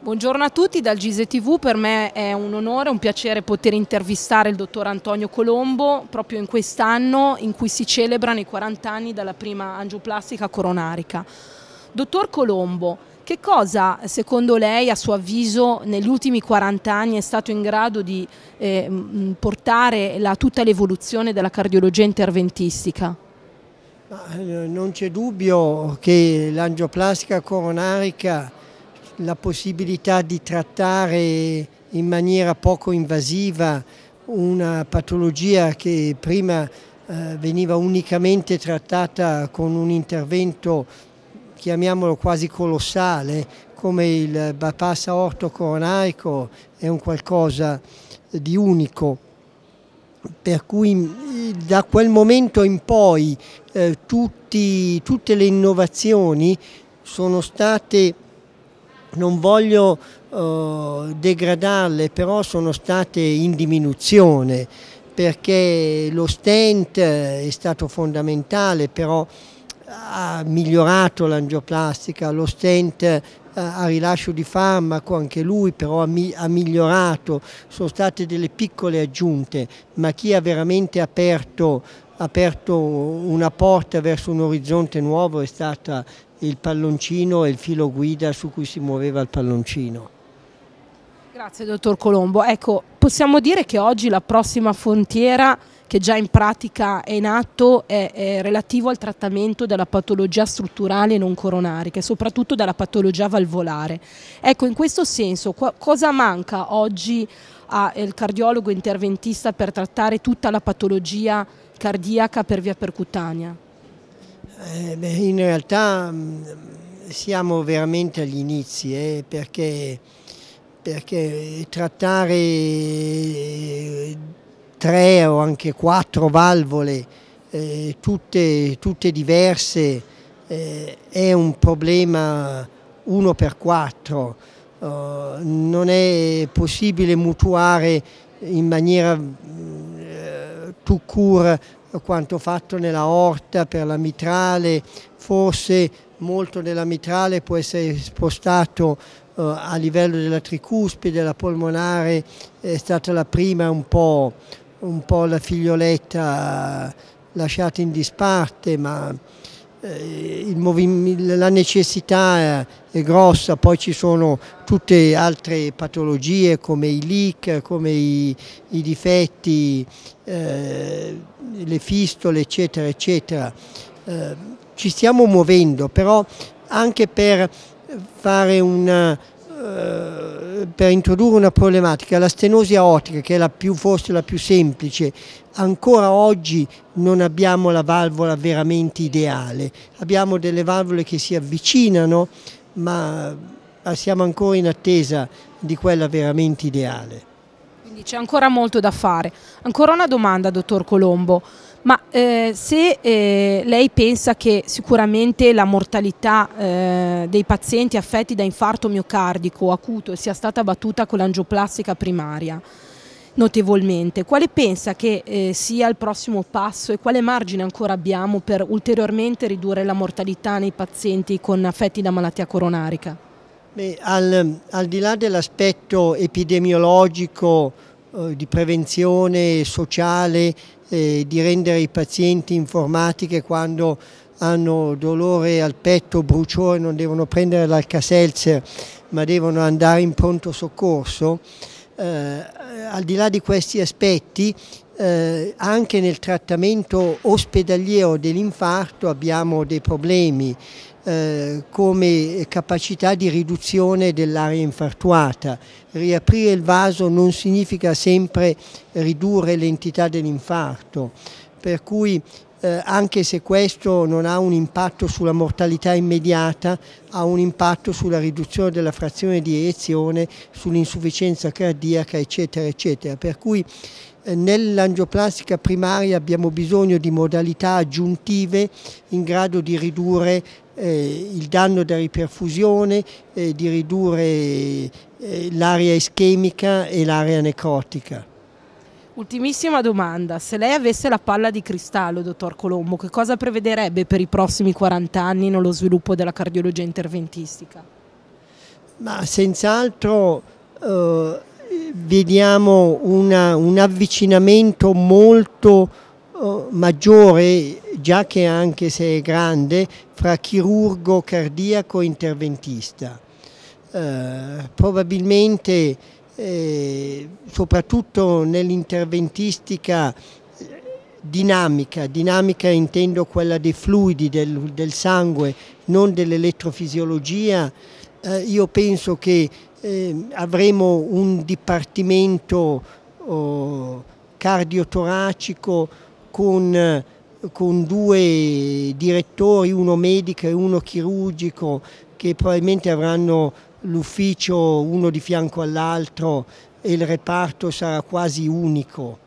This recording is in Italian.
Buongiorno a tutti dal Gise TV, per me è un onore, un piacere poter intervistare il dottor Antonio Colombo proprio in quest'anno in cui si celebrano i 40 anni dalla prima angioplastica coronarica. Dottor Colombo, che cosa secondo lei a suo avviso negli ultimi 40 anni è stato in grado di eh, mm, portare la, tutta l'evoluzione della cardiologia interventistica? Eh, non c'è dubbio che l'angioplastica coronarica la possibilità di trattare in maniera poco invasiva una patologia che prima eh, veniva unicamente trattata con un intervento chiamiamolo quasi colossale come il bypass aorto coronarico è un qualcosa di unico per cui mm, da quel momento in poi eh, tutti, tutte le innovazioni sono state non voglio eh, degradarle, però sono state in diminuzione perché lo stent è stato fondamentale, però ha migliorato l'angioplastica, lo stent eh, a rilascio di farmaco, anche lui però ha, migliorato, sono state delle piccole aggiunte, ma chi ha veramente aperto, aperto una porta verso un orizzonte nuovo è stato il palloncino e il filo guida su cui si muoveva il palloncino. Grazie dottor Colombo. Ecco, possiamo dire che oggi la prossima frontiera che già in pratica è nato è, è relativo al trattamento della patologia strutturale non coronarica e soprattutto della patologia valvolare. Ecco, in questo senso co cosa manca oggi al cardiologo interventista per trattare tutta la patologia cardiaca per via percutanea? Eh, beh, in realtà mm, siamo veramente agli inizi eh, perché, perché trattare eh, tre o anche quattro valvole, eh, tutte, tutte, diverse, eh, è un problema uno per quattro Uh, non è possibile mutuare in maniera mm, eh, tout court quanto fatto nella orta per la mitrale, forse molto della mitrale può essere spostato eh, a livello della tricuspide, della polmonare è stata la prima un po' un po' la figlioletta lasciata in disparte, ma eh, la necessità è grossa, poi ci sono tutte altre patologie come i leak, come i, i difetti, eh, le fistole eccetera eccetera. Eh, ci stiamo muovendo però anche per fare una... Eh, per introdurre una problematica, la stenosi aortica che è la più, forse la più semplice, ancora oggi non abbiamo la valvola veramente ideale, abbiamo delle valvole che si avvicinano ma siamo ancora in attesa di quella veramente ideale. Quindi c'è ancora molto da fare. Ancora una domanda, dottor Colombo. Ma eh, se eh, lei pensa che sicuramente la mortalità eh, dei pazienti affetti da infarto miocardico acuto sia stata battuta con l'angioplastica primaria notevolmente, quale pensa che eh, sia il prossimo passo e quale margine ancora abbiamo per ulteriormente ridurre la mortalità nei pazienti con affetti da malattia coronarica? Beh, al, al di là dell'aspetto epidemiologico eh, di prevenzione sociale eh, di rendere i pazienti informati che quando hanno dolore al petto, bruciore, non devono prendere l'alcaselzer ma devono andare in pronto soccorso, eh, al di là di questi aspetti eh, anche nel trattamento ospedaliero dell'infarto abbiamo dei problemi eh, come capacità di riduzione dell'aria infartuata. Riaprire il vaso non significa sempre ridurre l'entità dell'infarto, per cui eh, anche se questo non ha un impatto sulla mortalità immediata, ha un impatto sulla riduzione della frazione di eiezione, sull'insufficienza cardiaca eccetera eccetera. Per cui eh, nell'angioplastica primaria abbiamo bisogno di modalità aggiuntive in grado di ridurre eh, il danno da riperfusione, di ridurre eh, l'area ischemica e l'area necrotica. Ultimissima domanda, se lei avesse la palla di cristallo, dottor Colombo, che cosa prevederebbe per i prossimi 40 anni nello sviluppo della cardiologia interventistica? Ma senz'altro eh, vediamo una, un avvicinamento molto eh, maggiore, già che anche se è grande, fra chirurgo cardiaco e interventista. Eh, probabilmente eh, soprattutto nell'interventistica eh, dinamica, dinamica intendo quella dei fluidi, del, del sangue, non dell'elettrofisiologia, eh, io penso che eh, avremo un dipartimento oh, cardiotoracico con, con due direttori, uno medico e uno chirurgico, che probabilmente avranno l'ufficio uno di fianco all'altro e il reparto sarà quasi unico